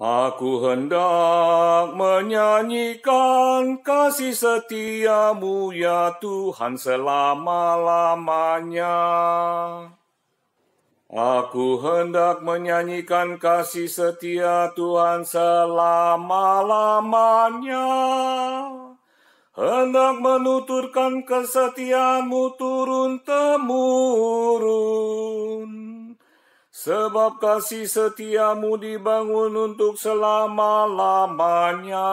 Aku hendak menyanyikan kasih setiamu ya Tuhan selama-lamanya. Aku hendak menyanyikan kasih setia Tuhan selama-lamanya. Hendak menuturkan kesetiamu turun-temurun sebab kasih setiamu dibangun untuk selama-lamanya.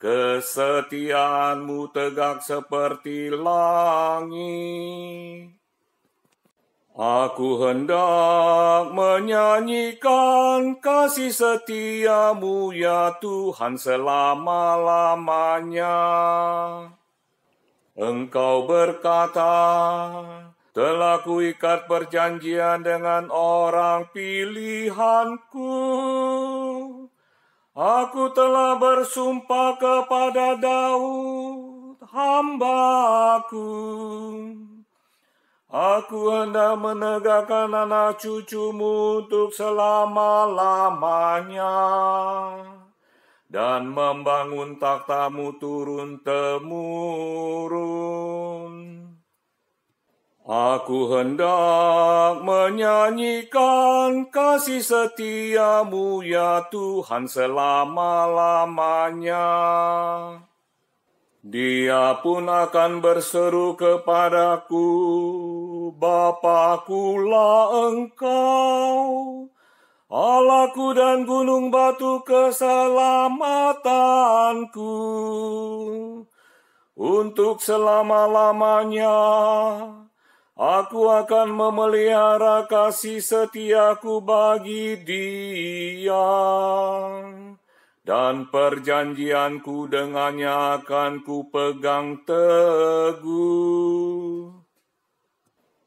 Kesetiaanmu tegak seperti langit. Aku hendak menyanyikan kasih setiamu ya Tuhan selama-lamanya. Engkau berkata, telah kuikat perjanjian dengan orang pilihanku. Aku telah bersumpah kepada Daud, hambaku. Aku hendak menegakkan anak cucumu untuk selama-lamanya dan membangun taktamu turun temurun. Aku hendak menyanyikan kasih setiamu ya Tuhan selama-lamanya. Dia pun akan berseru kepadaku, Bapakulah engkau, Allahku dan gunung batu keselamatanku, untuk selama-lamanya Aku akan memelihara kasih setiaku bagi dia. Dan perjanjianku dengannya akan kupegang teguh.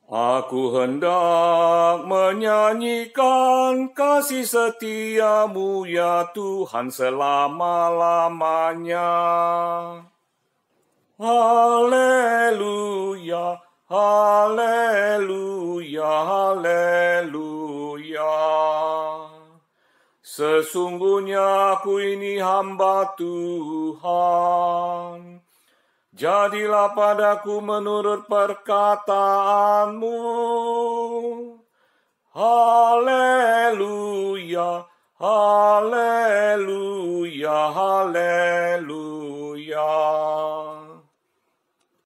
Aku hendak menyanyikan kasih setiamu ya Tuhan selama-lamanya. Haleluya, haleluya. Sesungguhnya aku ini hamba Tuhan. Jadilah padaku menurut perkataanmu. Haleluya, haleluya, haleluya.